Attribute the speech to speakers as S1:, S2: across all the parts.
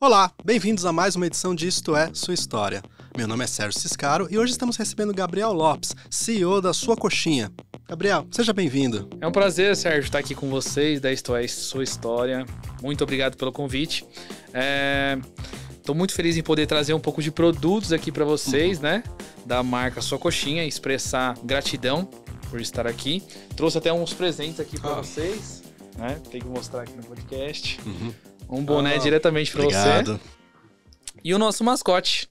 S1: Olá, bem-vindos a mais uma edição de Isto é Sua História. Meu nome é Sérgio Ciscaro e hoje estamos recebendo Gabriel Lopes, CEO da Sua Coxinha. Gabriel, seja bem-vindo.
S2: É um prazer, Sérgio, estar aqui com vocês da Isto é Sua História. Muito obrigado pelo convite. Estou é, muito feliz em poder trazer um pouco de produtos aqui para vocês, uhum. né? Da marca Sua Coxinha, expressar gratidão por estar aqui. Trouxe até uns presentes aqui para ah. vocês, né? Tem que mostrar aqui no podcast. Uhum. Um boné ah, diretamente para você. E o nosso mascote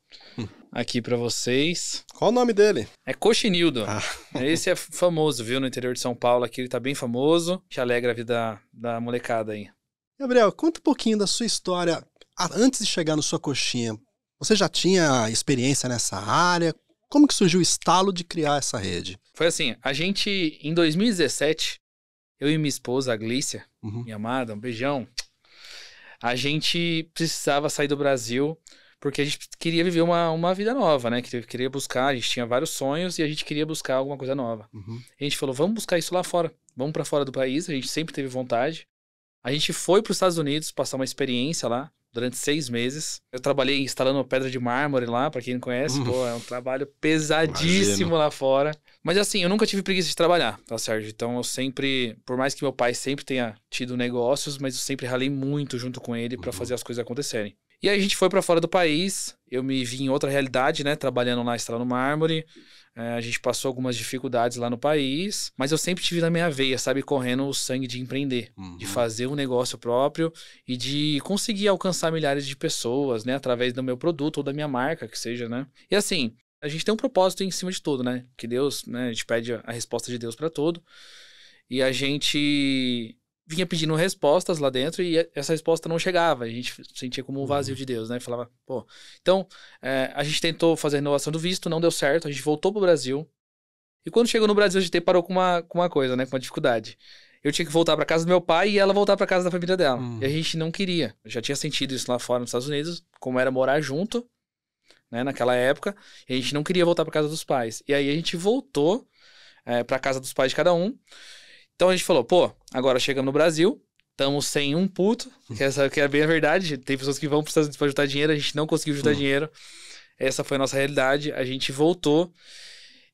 S2: aqui para vocês. Qual o nome dele? É Coxinildo. Ah. Esse é famoso, viu, no interior de São Paulo aqui, ele tá bem famoso, Te alegra a vida da, molecada aí.
S1: Gabriel, conta um pouquinho da sua história antes de chegar no sua coxinha. Você já tinha experiência nessa área? Como que surgiu o estalo de criar essa rede?
S2: Foi assim, a gente, em 2017, eu e minha esposa, a Glícia, uhum. minha amada, um beijão a gente precisava sair do Brasil porque a gente queria viver uma, uma vida nova, né? Queria, queria buscar, a gente tinha vários sonhos e a gente queria buscar alguma coisa nova. Uhum. A gente falou, vamos buscar isso lá fora, vamos para fora do país, a gente sempre teve vontade. A gente foi para os Estados Unidos passar uma experiência lá durante seis meses. Eu trabalhei instalando pedra de mármore lá, para quem não conhece, hum. pô, é um trabalho pesadíssimo Imagino. lá fora. Mas assim, eu nunca tive preguiça de trabalhar, tá, Sérgio? Então eu sempre, por mais que meu pai sempre tenha tido negócios, mas eu sempre ralei muito junto com ele para uhum. fazer as coisas acontecerem. E aí a gente foi para fora do país, eu me vi em outra realidade, né? Trabalhando na Estrada no Mármore. É, a gente passou algumas dificuldades lá no país, mas eu sempre tive na minha veia, sabe, correndo o sangue de empreender, uhum. de fazer um negócio próprio e de conseguir alcançar milhares de pessoas, né, através do meu produto ou da minha marca, que seja, né? E assim, a gente tem um propósito em cima de tudo, né? Que Deus, né, a gente pede a resposta de Deus para tudo. E a gente vinha pedindo respostas lá dentro e essa resposta não chegava. A gente sentia como um uhum. vazio de Deus, né? Falava, pô. Então, é, a gente tentou fazer a renovação do visto, não deu certo, a gente voltou pro Brasil. E quando chegou no Brasil, a gente parou com uma, com uma coisa, né? Com uma dificuldade. Eu tinha que voltar para casa do meu pai e ela voltar para casa da família dela. Hum. E a gente não queria. Eu já tinha sentido isso lá fora nos Estados Unidos, como era morar junto, né? Naquela época. E a gente não queria voltar para casa dos pais. E aí a gente voltou é, para casa dos pais de cada um. Então a gente falou, pô, agora chegamos no Brasil, estamos sem um puto, que é essa que é bem a verdade. Tem pessoas que vão precisando de ajudar para juntar dinheiro, a gente não conseguiu juntar uhum. dinheiro. Essa foi a nossa realidade. A gente voltou.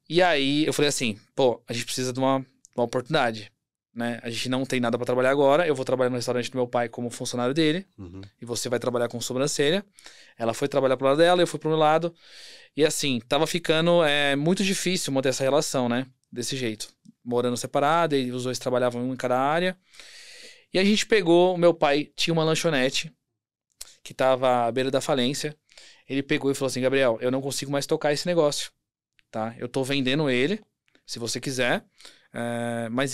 S2: E aí eu falei assim, pô, a gente precisa de uma, uma oportunidade. Né? A gente não tem nada para trabalhar agora. Eu vou trabalhar no restaurante do meu pai como funcionário dele. Uhum. E você vai trabalhar com sobrancelha. Ela foi trabalhar pro lado dela, eu fui pro meu lado. E assim, tava ficando é, muito difícil manter essa relação, né? Desse jeito morando separado, e os dois trabalhavam um em cada área. E a gente pegou, o meu pai tinha uma lanchonete que estava à beira da falência. Ele pegou e falou assim: Gabriel, eu não consigo mais tocar esse negócio, tá? Eu tô vendendo ele, se você quiser, é, mas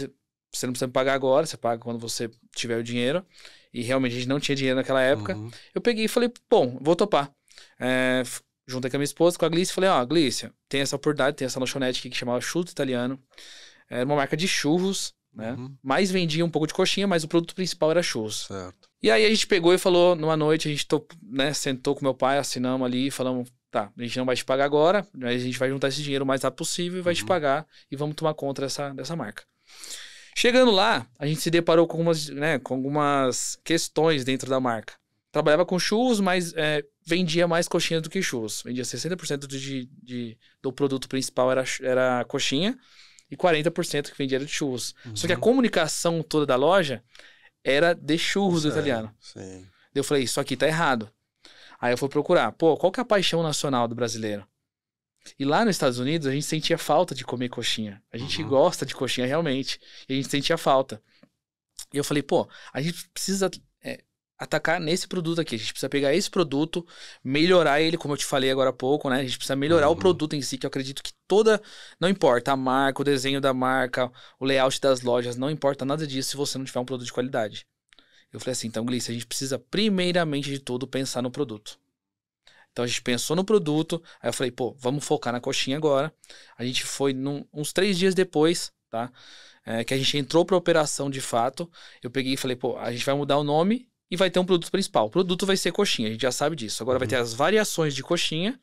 S2: você não precisa me pagar agora, você paga quando você tiver o dinheiro. E realmente a gente não tinha dinheiro naquela época. Uhum. Eu peguei e falei: bom, vou topar. É, juntei com a minha esposa, com a Glícia, falei: ó, oh, Glícia, tem essa oportunidade, tem essa lanchonete aqui que chamava Chuto Italiano. Era uma marca de churros, né? Uhum. Mais vendia um pouco de coxinha, mas o produto principal era churros. Certo. E aí a gente pegou e falou, numa noite, a gente tô, né, sentou com meu pai, assinamos ali e falamos, tá, a gente não vai te pagar agora, mas a gente vai juntar esse dinheiro o mais rápido possível e vai uhum. te pagar e vamos tomar conta dessa, dessa marca. Chegando lá, a gente se deparou com algumas, né, com algumas questões dentro da marca. Trabalhava com churros, mas é, vendia mais coxinha do que churros. Vendia 60% de, de, do produto principal era, era coxinha e 40% que vendia era de churros. Uhum. Só que a uhum. comunicação toda da loja era de churros italiano. Sim. Eu falei, isso aqui tá errado. Aí eu fui procurar, pô, qual que é a paixão nacional do brasileiro? E lá nos Estados Unidos a gente sentia falta de comer coxinha. A gente uhum. gosta de coxinha realmente. E a gente sentia falta. E eu falei, pô, a gente precisa atacar nesse produto aqui. A gente precisa pegar esse produto, melhorar ele, como eu te falei agora há pouco, né? A gente precisa melhorar uhum. o produto em si, que eu acredito que toda. Não importa a marca, o desenho da marca, o layout das lojas, não importa nada disso se você não tiver um produto de qualidade. Eu falei assim, então, Gliss a gente precisa primeiramente de tudo pensar no produto. Então a gente pensou no produto, aí eu falei, pô, vamos focar na coxinha agora. A gente foi num, uns três dias depois, tá? É, que a gente entrou pra operação de fato. Eu peguei e falei, pô, a gente vai mudar o nome e vai ter um produto principal. O produto vai ser coxinha, a gente já sabe disso. Agora vai ter as variações de coxinha.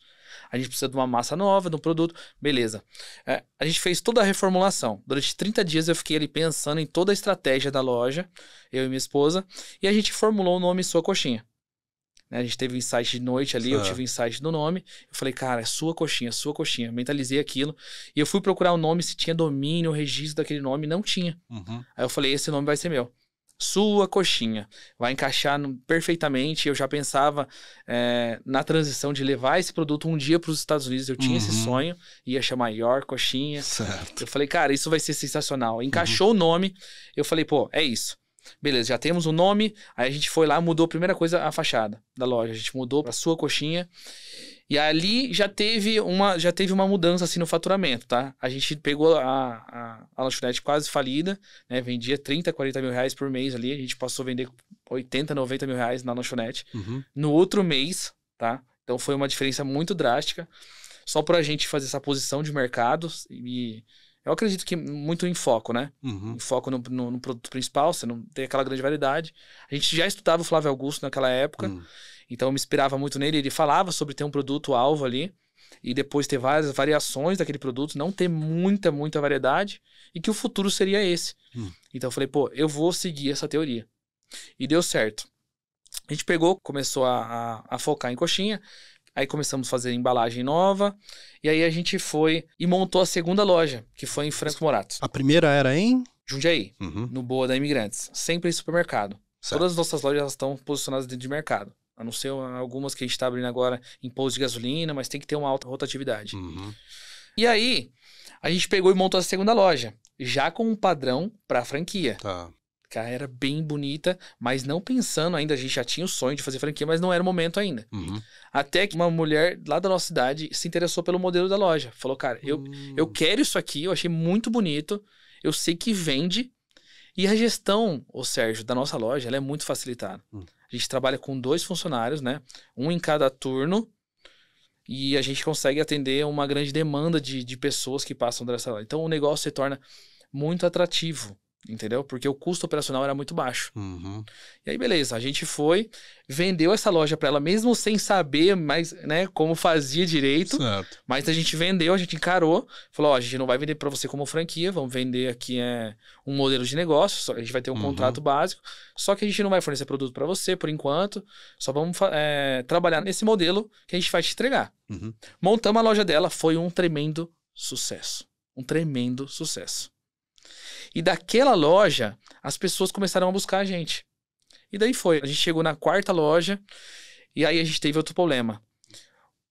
S2: A gente precisa de uma massa nova, de um produto. Beleza. É, a gente fez toda a reformulação. Durante 30 dias eu fiquei ali pensando em toda a estratégia da loja, eu e minha esposa, e a gente formulou o nome Sua Coxinha. Né, a gente teve um insight de noite ali, eu tive um insight do nome. Eu falei, cara, é sua coxinha, é sua coxinha. Mentalizei aquilo. E eu fui procurar o um nome, se tinha domínio, registro daquele nome, não tinha. Uhum. Aí eu falei, esse nome vai ser meu sua coxinha. Vai encaixar no, perfeitamente. Eu já pensava é, na transição de levar esse produto um dia para os Estados Unidos. Eu tinha uhum. esse sonho, ia chamar maior Coxinha. Certo. Eu falei, cara, isso vai ser sensacional. Uhum. Encaixou uhum. o nome. Eu falei, pô, é isso. Beleza, já temos o um nome. Aí a gente foi lá, mudou a primeira coisa, a fachada da loja. A gente mudou para sua coxinha. E ali já teve uma, já teve uma mudança assim no faturamento, tá? A gente pegou a, a, a lanchonete quase falida, né? Vendia 30, 40 mil reais por mês ali. A gente passou a vender 80, 90 mil reais na lanchonete. Uhum. No outro mês, tá? Então foi uma diferença muito drástica. Só para a gente fazer essa posição de mercado e eu acredito que muito em foco, né? Uhum. Em foco no, no, no, produto principal, você não tem aquela grande variedade. A gente já estudava o Flávio Augusto naquela época, uhum. então eu me inspirava muito nele. Ele falava sobre ter um produto-alvo ali e depois ter várias variações daquele produto, não ter muita, muita variedade e que o futuro seria esse. Uhum. Então eu falei, pô, eu vou seguir essa teoria. E deu certo. A gente pegou, começou a, a, a focar em coxinha Aí começamos a fazer embalagem nova. E aí a gente foi e montou a segunda loja, que foi em Franco Morato. A primeira era em? Jundiaí, uhum. no Boa da Imigrantes. Sempre em supermercado. Certo. Todas as nossas lojas estão posicionadas dentro de mercado. A não ser algumas que a gente está abrindo agora em pouso de gasolina, mas tem que ter uma alta rotatividade. Uhum. E aí, a gente pegou e montou a segunda loja, já com um padrão para a franquia. Tá era bem bonita, mas não pensando ainda, a gente já tinha o sonho de fazer franquia, mas não era o momento ainda. Uhum. Até que uma mulher lá da nossa cidade se interessou pelo modelo da loja. Falou, cara, eu, uhum. eu quero isso aqui, eu achei muito bonito, eu sei que vende. E a gestão, o Sérgio, da nossa loja, ela é muito facilitada. Uhum. A gente trabalha com dois funcionários, né? Um em cada turno. E a gente consegue atender uma grande demanda de, de pessoas que passam dessa loja. Então o negócio se torna muito atrativo. Entendeu? Porque o custo operacional era muito baixo. Uhum. E aí, beleza, a gente foi, vendeu essa loja para ela, mesmo sem saber mais, né, como fazia direito. Certo. Mas a gente vendeu, a gente encarou, falou: ó, a gente não vai vender para você como franquia, vamos vender aqui é, um modelo de negócio, a gente vai ter um uhum. contrato básico, só que a gente não vai fornecer produto para você por enquanto, só vamos é, trabalhar nesse modelo que a gente vai te entregar. Uhum. Montamos a loja dela, foi um tremendo sucesso. Um tremendo sucesso. E daquela loja, as pessoas começaram a buscar a gente. E daí foi. A gente chegou na quarta loja e aí a gente teve outro problema.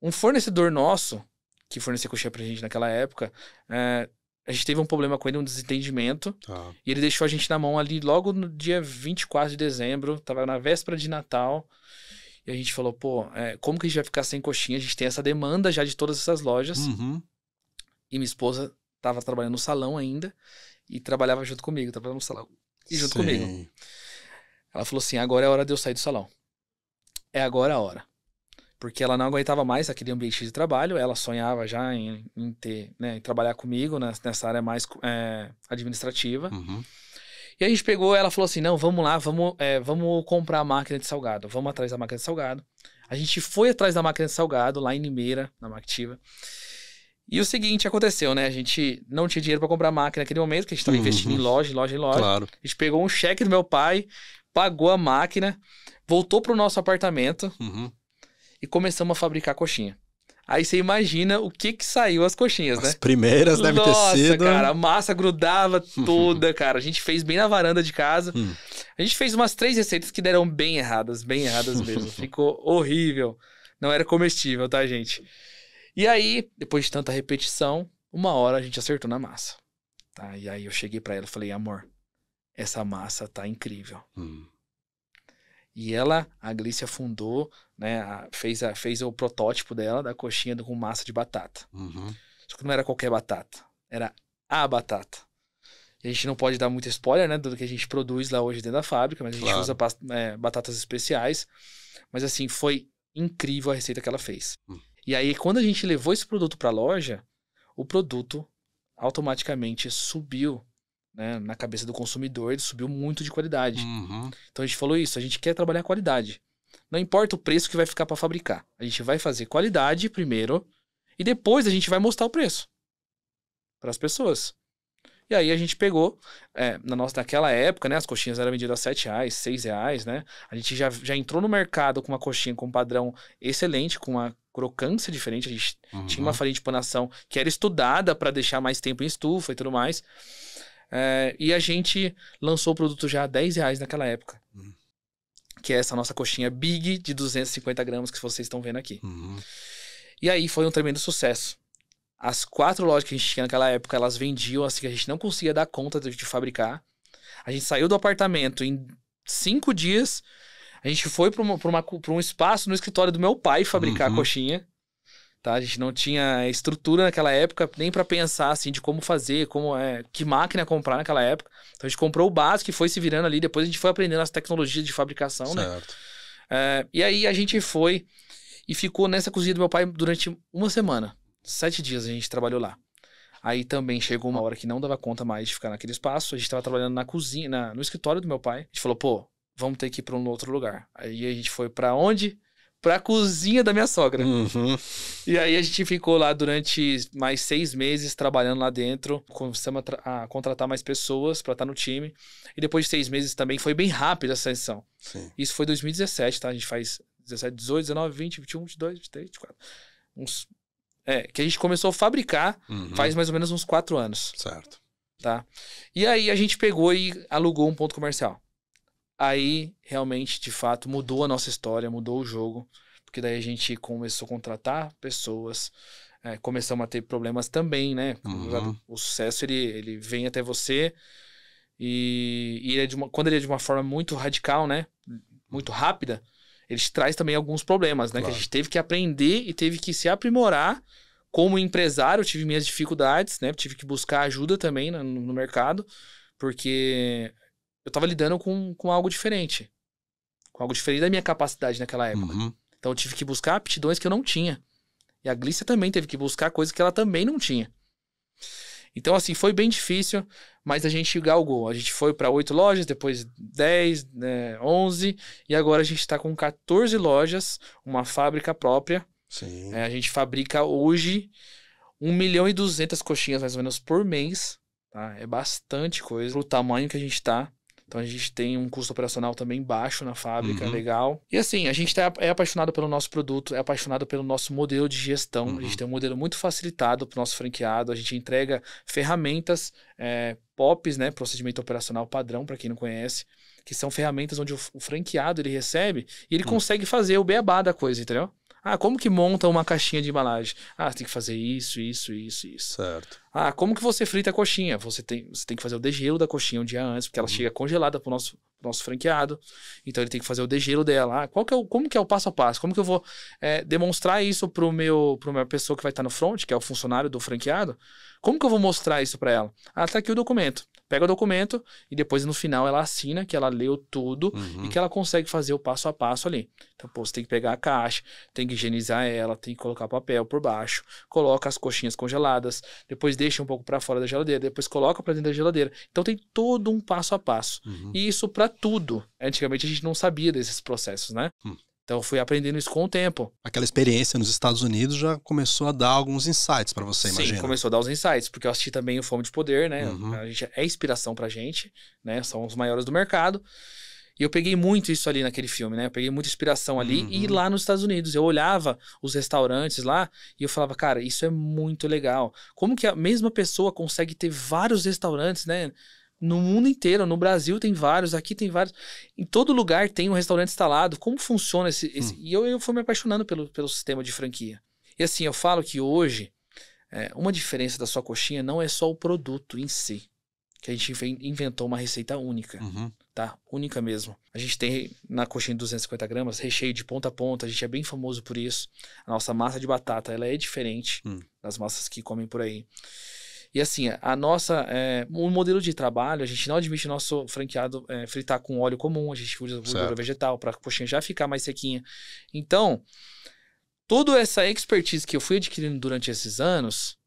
S2: Um fornecedor nosso, que fornecia coxinha pra gente naquela época, é, a gente teve um problema com ele, um desentendimento. Ah. E ele deixou a gente na mão ali logo no dia 24 de dezembro, tava na véspera de Natal. E a gente falou, pô, é, como que a gente vai ficar sem coxinha? A gente tem essa demanda já de todas essas lojas. Uhum. E minha esposa tava trabalhando no salão ainda e trabalhava junto comigo, trabalhava no salão. E junto Sim. comigo. Ela falou assim: agora é a hora de eu sair do salão. É agora a hora. Porque ela não aguentava mais aquele ambiente de trabalho, ela sonhava já em, em ter, né, em trabalhar comigo nessa área mais é, administrativa. Uhum. E a gente pegou, ela falou assim: não, vamos lá, vamos, é, vamos comprar a máquina de salgado, vamos atrás da máquina de salgado. A gente foi atrás da máquina de salgado, lá em Limeira, na Mactiva. E o seguinte aconteceu, né? A gente não tinha dinheiro para comprar máquina naquele momento, que a gente estava uhum. investindo em uhum. loja, em loja, em loja. Claro. A gente pegou um cheque do meu pai, pagou a máquina, voltou pro nosso apartamento uhum. e começamos a fabricar coxinha. Aí você imagina o que que saiu as coxinhas, as né? As primeiras devem ter sido. Nossa, cara, a massa grudava toda, cara. A gente fez bem na varanda de casa. Hum. A gente fez umas três receitas que deram bem erradas, bem erradas mesmo. Ficou horrível. Não era comestível, tá, gente? E aí, depois de tanta repetição, uma hora a gente acertou na massa. Tá? E aí eu cheguei para ela e falei, amor, essa massa tá incrível. Hum. E ela, a Glícia fundou, né, a, fez, a, fez o protótipo dela da coxinha com massa de batata. Uhum. Só que não era qualquer batata, era a batata. E a gente não pode dar muito spoiler, né, do que a gente produz lá hoje dentro da fábrica, mas a gente claro. usa é, batatas especiais. Mas assim, foi incrível a receita que ela fez. Hum. E aí, quando a gente levou esse produto para a loja, o produto automaticamente subiu né, na cabeça do consumidor, ele subiu muito de qualidade. Uhum. Então a gente falou isso, a gente quer trabalhar qualidade. Não importa o preço que vai ficar para fabricar. A gente vai fazer qualidade primeiro e depois a gente vai mostrar o preço para as pessoas. E aí a gente pegou, é, na nossa, naquela época, né? As coxinhas eram vendidas a 7 reais, 6 reais, né? A gente já, já entrou no mercado com uma coxinha com padrão excelente, com uma crocância diferente. A gente uhum. tinha uma uhum. farinha de panação que era estudada para deixar mais tempo em estufa e tudo mais. É, e a gente lançou o produto já a 10 reais naquela época. Uhum. Que é essa nossa coxinha Big de 250 gramas que vocês estão vendo aqui. Uhum. E aí foi um tremendo sucesso. As quatro lojas que a gente tinha naquela época, elas vendiam assim que a gente não conseguia dar conta de, de fabricar. A gente saiu do apartamento em cinco dias a gente foi para um espaço no escritório do meu pai fabricar uhum. coxinha. Tá? A gente não tinha estrutura naquela época nem para pensar assim de como fazer, como é, que máquina comprar naquela época. Então a gente comprou o básico e foi se virando ali. Depois a gente foi aprendendo as tecnologias de fabricação, né? certo. né? É, e aí a gente foi e ficou nessa cozinha do meu pai durante uma semana, sete dias a gente trabalhou lá. Aí também chegou uma hora que não dava conta mais de ficar naquele espaço. A gente estava trabalhando na cozinha, na, no escritório do meu pai. A gente falou, pô, vamos ter que ir para um outro lugar. Aí a gente foi para onde? Para a cozinha da minha sogra. Uhum. E aí a gente ficou lá durante mais seis meses trabalhando lá dentro. Começamos a, a contratar mais pessoas para estar tá no time. E depois de seis meses também foi bem rápido essa ascensão. Isso foi 2017, tá? A gente faz 17, 18, 19, 20, 21, 22, 23, 24. Uns. É, que a gente começou a fabricar uhum. faz mais ou menos uns quatro anos. Certo. Tá? E aí a gente pegou e alugou um ponto comercial. Aí, realmente, de fato, mudou a nossa história, mudou o jogo, porque daí a gente começou a contratar pessoas, é, começamos a ter problemas também, né? Uhum. O sucesso, ele, ele vem até você e, e ele é uma, quando ele é de uma forma muito radical, né? Muito rápida, ele te traz também alguns problemas, né? Claro. Que a gente teve que aprender e teve que se aprimorar como empresário, eu tive minhas dificuldades, né? Tive que buscar ajuda também né, no, no mercado, porque eu estava lidando com, com algo diferente. Com algo diferente da minha capacidade naquela época. Uhum. Então eu tive que buscar aptidões que eu não tinha. E a Glícia também teve que buscar coisas que ela também não tinha. Então, assim, foi bem difícil, mas a gente galgou. A gente foi para oito lojas, depois dez, né, onze, e agora a gente está com 14 lojas, uma fábrica própria. Sim. É, a gente fabrica hoje 1 milhão e 200 coxinhas mais ou menos por mês. Tá? É bastante coisa o tamanho que a gente está. Então a gente tem um custo operacional também baixo na fábrica, uhum. legal. E assim, a gente tá, é apaixonado pelo nosso produto, é apaixonado pelo nosso modelo de gestão. Uhum. A gente uhum. tem um modelo muito facilitado para o nosso franqueado. A gente entrega ferramentas, é, POPs, né? Procedimento operacional padrão, para quem não conhece que são ferramentas onde o, franqueado ele recebe e ele uhum. consegue fazer o beabá da coisa, entendeu? Ah, como que monta uma caixinha de embalagem? Ah, tem que fazer isso, isso, isso, isso. Certo. Ah, como que você frita a coxinha? Você tem, você tem que fazer o degelo da coxinha um dia antes, porque ela uhum. chega congelada pro nosso, pro nosso franqueado. Então ele tem que fazer o degelo dela. Ah, qual que é o, como que é o passo a passo? Como que eu vou é, demonstrar isso pro meu, pro meu pessoa que vai estar tá no front, que é o funcionário do franqueado? Como que eu vou mostrar isso para ela? Ah, tá aqui o documento pega o documento e depois no final ela assina que ela leu tudo uhum. e que ela consegue fazer o passo a passo ali. Então, pô, você tem que pegar a caixa, tem que higienizar ela, tem que colocar papel por baixo, coloca as coxinhas congeladas, depois deixa um pouco para fora da geladeira, depois coloca para dentro da geladeira. Então tem todo um passo a passo. Uhum. E isso para tudo. Antigamente a gente não sabia desses processos, né? Uhum. Então eu fui aprendendo isso com o tempo.
S1: Aquela experiência nos Estados Unidos já começou a dar alguns insights para você, imagina? Sim,
S2: começou a dar os insights, porque eu assisti também o Fome de Poder, né? Uhum. A gente é inspiração pra gente, né? São os maiores do mercado. E eu peguei muito isso ali naquele filme, né? Eu peguei muita inspiração ali. Uhum. E lá nos Estados Unidos, eu olhava os restaurantes lá e eu falava, cara, isso é muito legal. Como que a mesma pessoa consegue ter vários restaurantes, né? No mundo inteiro, no Brasil tem vários, aqui tem vários. Em todo lugar tem um restaurante instalado. Como funciona esse. esse... Hum. E eu, eu fui me apaixonando pelo, pelo sistema de franquia. E assim, eu falo que hoje, é, uma diferença da sua coxinha não é só o produto em si. Que a gente inventou uma receita única. Uhum. Tá? Única mesmo. A gente tem na coxinha de 250 gramas recheio de ponta a ponta, a gente é bem famoso por isso. A nossa massa de batata ela é diferente hum. das massas que comem por aí. E assim, a nossa. É, o modelo de trabalho, a gente não admite nosso franqueado é, fritar com óleo comum, a gente usa gordura vegetal para a coxinha já ficar mais sequinha. Então, toda essa expertise que eu fui adquirindo durante esses anos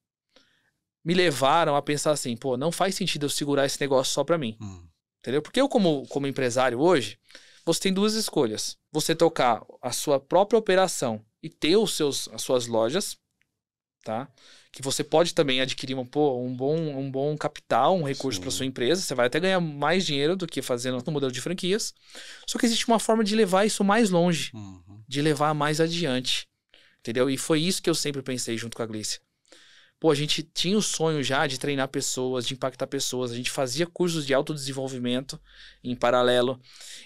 S2: me levaram a pensar assim, pô, não faz sentido eu segurar esse negócio só para mim. Hum. Entendeu? Porque eu, como, como empresário hoje, você tem duas escolhas. Você tocar a sua própria operação e ter os seus, as suas lojas, tá? que você pode também adquirir um, pô, um, bom, um bom capital, um recurso para sua empresa. Você vai até ganhar mais dinheiro do que fazendo no modelo de franquias. Só que existe uma forma de levar isso mais longe, uhum. de levar mais adiante. Entendeu? E foi isso que eu sempre pensei junto com a Glícia. Pô, a gente tinha o sonho já de treinar pessoas, de impactar pessoas, a gente fazia cursos de autodesenvolvimento em paralelo.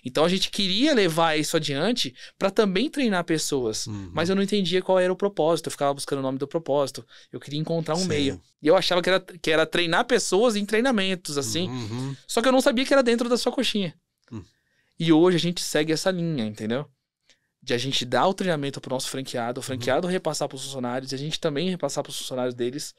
S2: Então a gente queria levar isso adiante para também treinar pessoas, uhum. mas eu não entendia qual era o propósito, eu ficava buscando o nome do propósito. Eu queria encontrar um Sim. meio. E eu achava que era, que era treinar pessoas em treinamentos, assim. Uhum. Só que eu não sabia que era dentro da sua coxinha. Uhum. E hoje a gente segue essa linha, entendeu? de a gente dar o treinamento para o nosso franqueado, o franqueado uhum. repassar para os funcionários e a gente também repassar para os funcionários deles.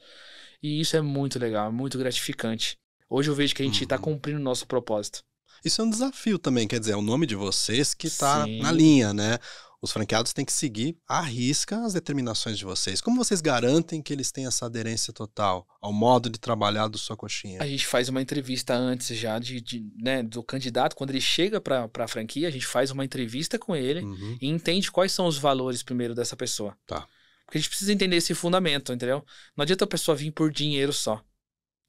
S2: E isso é muito legal, é muito gratificante. Hoje eu vejo que a gente está uhum. cumprindo o nosso propósito. Isso é um desafio também, quer dizer, é o nome de
S1: vocês que está na linha, né? os franqueados têm que seguir à risca as determinações de vocês. Como vocês garantem que eles têm essa aderência total ao modo de trabalhar do sua coxinha?
S2: A gente faz uma entrevista antes já de, de né, do candidato, quando ele chega para a franquia, a gente faz uma entrevista com ele uhum. e entende quais são os valores primeiro dessa pessoa. Tá. Porque a gente precisa entender esse fundamento, entendeu? Não adianta a pessoa vir por dinheiro só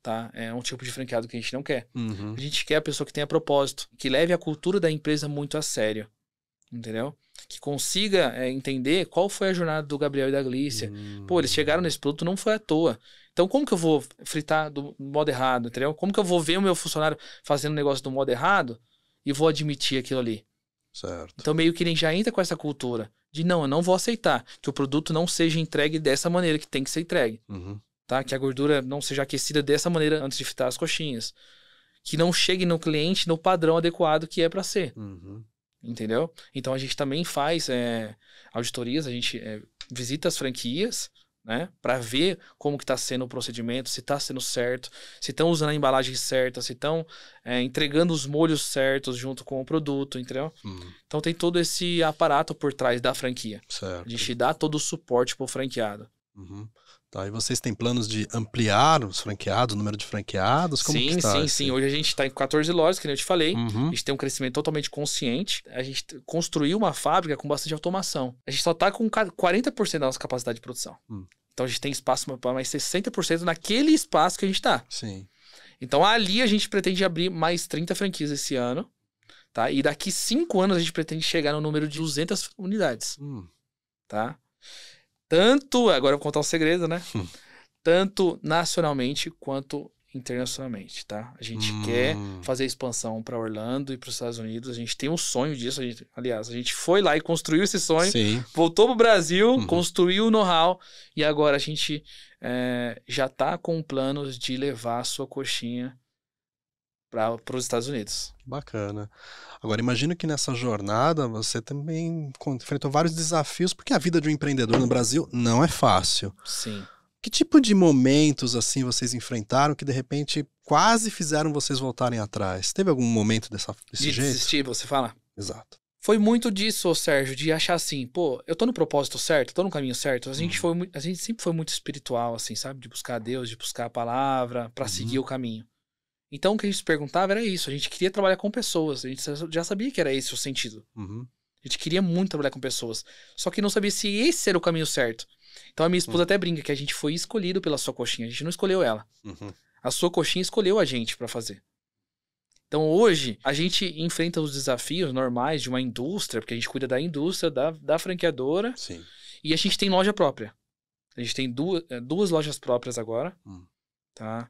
S2: tá? É um tipo de franqueado que a gente não quer. Uhum. A gente quer a pessoa que tenha propósito, que leve a cultura da empresa muito a sério entendeu? Que consiga é, entender qual foi a jornada do Gabriel e da Glícia. Hum. Pô, eles chegaram nesse produto, não foi à toa. Então, como que eu vou fritar do modo errado, entendeu? Como que eu vou ver o meu funcionário fazendo o negócio do modo errado e vou admitir aquilo ali? Certo. Então, meio que ele já entra com essa cultura de não, eu não vou aceitar que o produto não seja entregue dessa maneira que tem que ser entregue. Uhum. Tá? Que a gordura não seja aquecida dessa maneira antes de fritar as coxinhas. Que não chegue no cliente no padrão adequado que é para ser. Uhum entendeu? Então a gente também faz é, auditorias, a gente é, visita as franquias, né, para ver como que está sendo o procedimento, se está sendo certo, se estão usando a embalagem certa, se estão é, eh, entregando os molhos certos junto com o produto, entendeu? Uhum. Então tem todo esse aparato por trás da franquia, certo. a gente dá todo o suporte para o franqueado. Uhum.
S1: Tá, e vocês têm planos de ampliar os franqueados, o número de franqueados?
S2: Como sim, que tá sim, esse? sim. Hoje a gente está em 14 lojas, que nem eu te falei. Uhum. A gente tem um crescimento totalmente consciente. A gente construiu uma fábrica com bastante automação. A gente só está com 40% da nossa capacidade de produção. Hum. Então a gente tem espaço para mais 60% naquele espaço que a gente está. Sim. Então ali a gente pretende abrir mais 30 franquias esse ano. Tá? E daqui 5 anos a gente pretende chegar no número de 200 unidades. Hum. Tá? Tanto, agora eu vou contar um segredo, né? Hum. Tanto nacionalmente quanto internacionalmente, tá? A gente hum. quer fazer expansão para Orlando e para os Estados Unidos. A gente tem um sonho disso. A gente, aliás, a gente foi lá e construiu esse sonho, Sim. voltou para o Brasil, uhum. construiu o know-how e agora a gente é, já está com planos de levar a sua coxinha para os Estados Unidos.
S1: Bacana. Agora, imagino que nessa jornada você também enfrentou vários desafios, porque a vida de um empreendedor no Brasil não é fácil. Sim. Que tipo de momentos assim vocês enfrentaram que de repente quase fizeram vocês voltarem atrás? Teve algum momento dessa, desse
S2: de jeito? Desistir, você fala? Exato. Foi muito disso, Sérgio, de achar assim, pô, eu tô no propósito certo, tô no caminho certo. A gente, uhum. foi, a gente sempre foi muito espiritual, assim, sabe? De buscar Deus, de buscar a palavra, para uhum. seguir o caminho. Então o que a gente se perguntava era isso. A gente queria trabalhar com pessoas. A gente já sabia que era esse o sentido. Uhum. A gente queria muito trabalhar com pessoas. Só que não sabia se esse era o caminho certo. Então a minha esposa uhum. até brinca que a gente foi escolhido pela sua coxinha. A gente não escolheu ela. Uhum. A sua coxinha escolheu a gente para fazer. Então hoje a gente enfrenta os desafios normais de uma indústria, porque a gente cuida da indústria, da, da franqueadora. Sim. E a gente tem loja própria. A gente tem duas, eh, duas lojas próprias agora. Hum. Tá?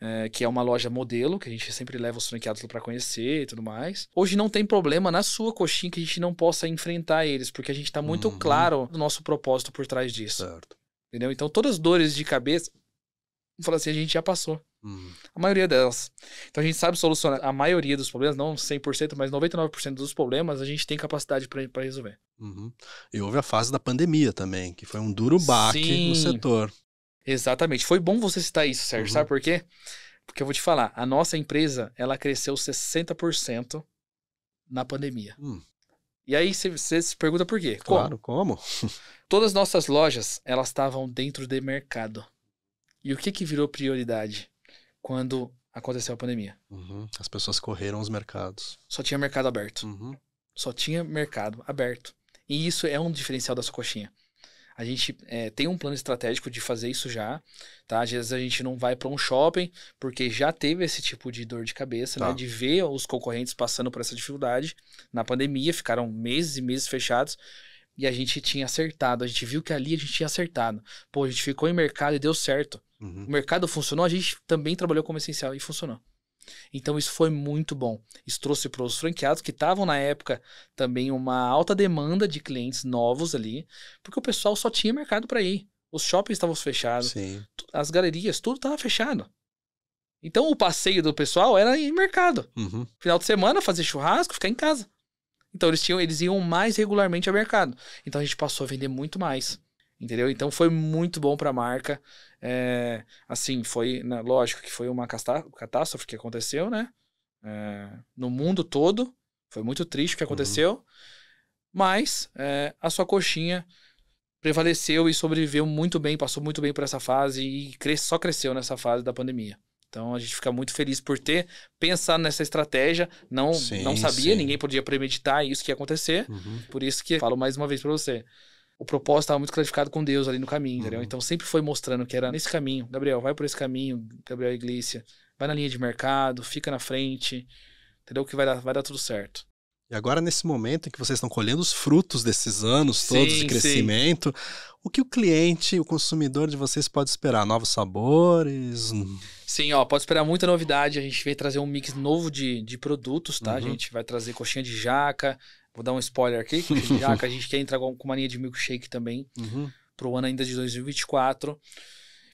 S2: é, que é uma loja modelo, que a gente sempre leva os franqueados para conhecer e tudo mais. Hoje não tem problema na sua coxinha que a gente não possa enfrentar eles, porque a gente está muito uhum. claro do nosso propósito por trás disso. Certo. Entendeu? Então, todas as dores de cabeça, vamos falar assim, a gente já passou. Uhum. A maioria delas. Então, a gente sabe solucionar a maioria dos problemas, não 100%, mas 99% dos problemas a gente tem capacidade para resolver.
S1: Uhum. E houve a fase da pandemia também, que foi um duro baque Sim. no setor.
S2: Exatamente. Foi bom você citar isso, Sérgio. Uhum. Sabe por quê? Porque eu vou te falar, a nossa empresa, ela cresceu 60% na pandemia. Hum. E aí você se pergunta por quê? Claro,
S1: como? como?
S2: Todas as nossas lojas, elas estavam dentro de mercado. E o que que virou prioridade quando aconteceu a pandemia? Uhum. As pessoas correram aos mercados. Só tinha mercado aberto. Uhum. Só tinha mercado aberto. E isso é um diferencial da sua coxinha. A gente é, tem um plano estratégico de fazer isso já, tá? Às vezes a gente não vai para um shopping porque já teve esse tipo de dor de cabeça, né? tá. né? De ver os concorrentes passando por essa dificuldade na pandemia, ficaram meses e meses fechados e a gente tinha acertado. A gente viu que ali a gente tinha acertado. Pô, a gente ficou em mercado e deu certo. Uhum. O mercado funcionou, a gente também trabalhou como essencial e funcionou. Então isso foi muito bom. Isso trouxe para os franqueados que estavam na época também uma alta demanda de clientes novos ali, porque o pessoal só tinha mercado para ir. Os shoppings estavam fechados, Sim. as galerias, tudo estava fechado. Então o passeio do pessoal era em mercado. Uhum. Final de semana fazer churrasco, ficar em casa. Então eles tinham, eles iam mais regularmente ao mercado. Então a gente passou a vender muito mais entendeu? Então foi muito bom para a marca. É, assim, foi, né, lógico que foi uma catástrofe que aconteceu, né? É, no mundo todo, foi muito triste o que uhum. aconteceu, uhum. mas é, a sua coxinha prevaleceu e sobreviveu muito bem, passou muito bem por essa fase e cres só cresceu nessa fase da pandemia. Então a gente fica muito feliz por ter pensado nessa estratégia. Não, sim, não sabia, sim. ninguém podia premeditar isso que ia acontecer. Uhum. Por isso que falo mais uma vez para você o propósito estava muito clarificado com Deus ali no caminho, uhum. entendeu? Então sempre foi mostrando que era nesse caminho. Gabriel, vai por esse caminho, Gabriel Iglesias. Vai na linha de mercado, fica na frente, entendeu? Que vai dar, vai dar tudo certo.
S1: E agora, nesse momento em que vocês estão colhendo os frutos desses anos todos de crescimento, sim. o que o cliente, o consumidor de vocês pode esperar? Novos sabores?
S2: Sim, ó, pode esperar muita novidade. A gente veio trazer um mix novo de, de produtos, tá? Uhum. A gente vai trazer coxinha de jaca, Vou dar um spoiler aqui, que já que a gente quer entrar com uma linha de milkshake também, uhum. pro ano ainda de 2024,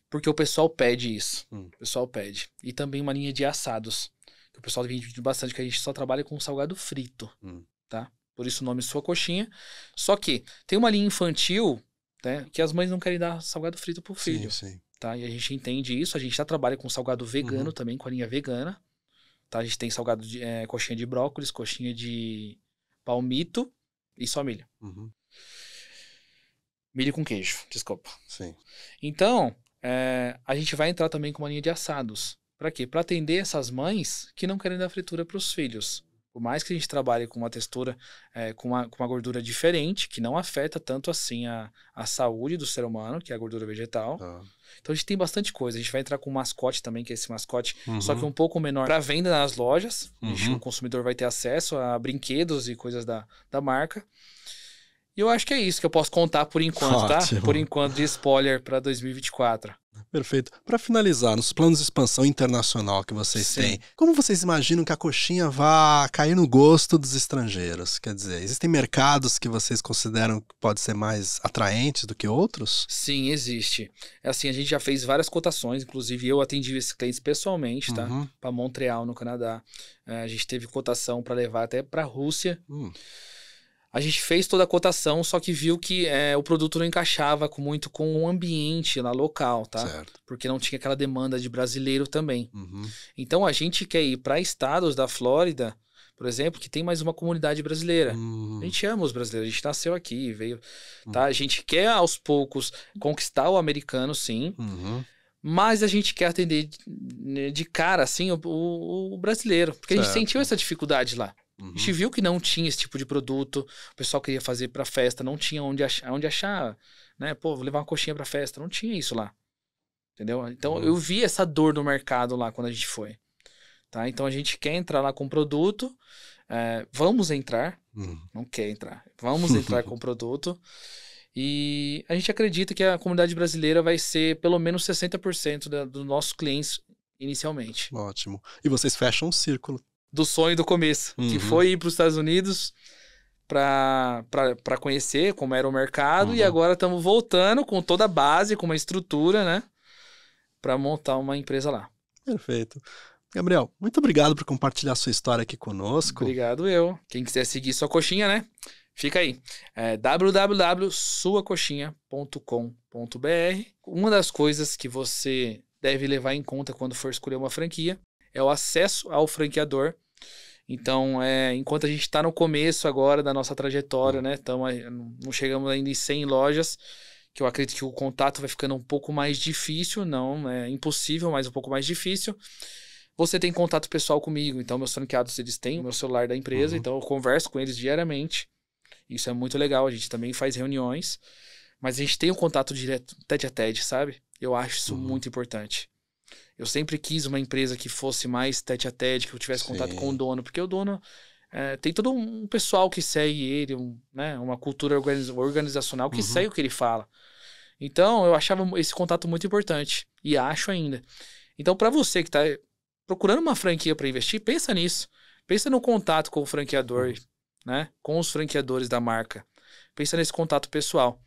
S2: porque o pessoal pede isso. Uhum. O pessoal pede. E também uma linha de assados, que o pessoal vem pedindo bastante, que a gente só trabalha com salgado frito, uhum. tá? Por isso o nome Sua Coxinha. Só que tem uma linha infantil, né, que as mães não querem dar salgado frito pro filho. Sim, sim. Tá? E a gente entende isso, a gente já trabalha com salgado vegano uhum. também, com a linha vegana. Tá? A gente tem salgado de é, coxinha de brócolis, coxinha de palmito e só milho. Uhum. Milho com queijo, desculpa. Sim. Então, é, a gente vai entrar também com uma linha de assados. Para quê? Para atender essas mães que não querem dar fritura para os filhos. Por mais que a gente trabalhe com uma textura, é, com, uma, com uma gordura diferente, que não afeta tanto assim a, a saúde do ser humano, que é a gordura vegetal. Tá. Então a gente tem bastante coisa. A gente vai entrar com um mascote também, que é esse mascote, uhum. só que uhum. um pouco menor para venda nas lojas. Uhum. Gente, o consumidor vai ter acesso a brinquedos e coisas da, da marca. E eu acho que é isso que eu posso contar por enquanto, tá? Ótimo. tá? Por enquanto de spoiler para 2024.
S1: Perfeito. Para finalizar, nos planos de expansão internacional que vocês Sim. têm, como vocês imaginam que a coxinha vá cair no gosto dos estrangeiros? Quer dizer, existem mercados que vocês consideram que pode ser mais atraentes do que outros?
S2: Sim, existe. É assim, a gente já fez várias cotações, inclusive eu atendi esses clientes pessoalmente, tá? Uhum. Para Montreal, no Canadá. É, a gente teve cotação para levar até para a Rússia. Hum. A gente fez toda a cotação, só que viu que é, o produto não encaixava muito com o ambiente lá local, tá? Certo. Porque não tinha aquela demanda de brasileiro também. Uhum. Então a gente quer ir para estados da Flórida, por exemplo, que tem mais uma comunidade brasileira. Uhum. A gente ama os brasileiros, a gente nasceu aqui, veio, uhum. tá? A gente quer aos poucos conquistar o americano, sim. Uhum. Mas a gente quer atender né, de cara, assim, o, o, o brasileiro. Porque certo. a gente sentiu essa dificuldade lá. Uhum. A gente viu que não tinha esse tipo de produto, o pessoal queria fazer para festa, não tinha onde achar, onde achar, né? Pô, vou levar uma coxinha para festa, não tinha isso lá. Entendeu? Então uhum. eu vi essa dor no mercado lá quando a gente foi. Tá? Então a gente quer entrar lá com produto, é, vamos entrar, uhum. não quer entrar, vamos entrar com produto. E a gente acredita que a comunidade brasileira vai ser pelo menos 60% dos nossos clientes inicialmente.
S1: Ótimo. E vocês fecham um círculo
S2: do sonho do começo, uhum. que foi ir para os Estados Unidos para conhecer como era o mercado uhum. e agora estamos voltando com toda a base, com uma estrutura, né, para montar uma empresa lá.
S1: Perfeito. Gabriel, muito obrigado por compartilhar sua história aqui conosco. Obrigado eu.
S2: Quem quiser seguir sua coxinha, né? Fica aí. É www.suacoxinha.com.br. Uma das coisas que você deve levar em conta quando for escolher uma franquia é o acesso ao franqueador então, é, enquanto a gente está no começo agora da nossa trajetória, né? Tamo, não chegamos ainda em 100 lojas, que eu acredito que o contato vai ficando um pouco mais difícil, não é impossível, mas um pouco mais difícil. Você tem contato pessoal comigo, então meus franqueados eles têm o meu celular da empresa, uhum. então eu converso com eles diariamente. Isso é muito legal, a gente também faz reuniões, mas a gente tem o um contato direto, tete a tete, sabe? Eu acho isso uhum. muito importante eu sempre quis uma empresa que fosse mais tete a tete, que eu tivesse Sim. contato com o dono, porque o dono é, tem todo um pessoal que segue ele, um, né, uma cultura organizacional que uhum. segue o que ele fala. Então, eu achava esse contato muito importante e acho ainda. Então, para você que está procurando uma franquia para investir, pensa nisso. Pensa no contato com o franqueador, uhum. né, com os franqueadores da marca. Pensa nesse contato pessoal.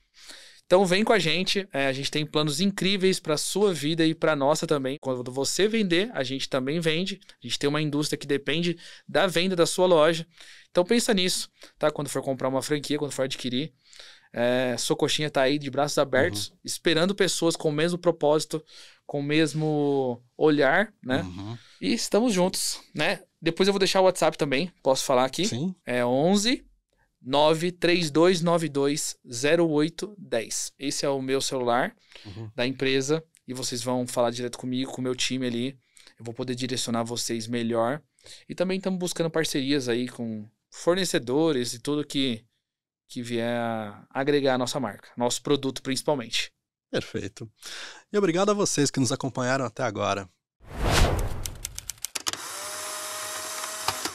S2: Então vem com a gente, é, a gente tem planos incríveis para sua vida e para nossa também. Quando você vender, a gente também vende. A gente tem uma indústria que depende da venda da sua loja. Então pensa nisso, tá? Quando for comprar uma franquia, quando for adquirir, é, sua coxinha está aí de braços abertos, uhum. esperando pessoas com o mesmo propósito, com o mesmo olhar, né? Uhum. E estamos juntos, né? Depois eu vou deixar o WhatsApp também, posso falar aqui. Sim. É 11 932920810. Esse é o meu celular uhum. da empresa e vocês vão falar direto comigo, com o meu time ali. Eu vou poder direcionar vocês melhor. E também estamos buscando parcerias aí com fornecedores e tudo que, que vier a agregar a nossa marca, nosso produto principalmente. Perfeito. E obrigado a vocês que nos
S1: acompanharam até agora.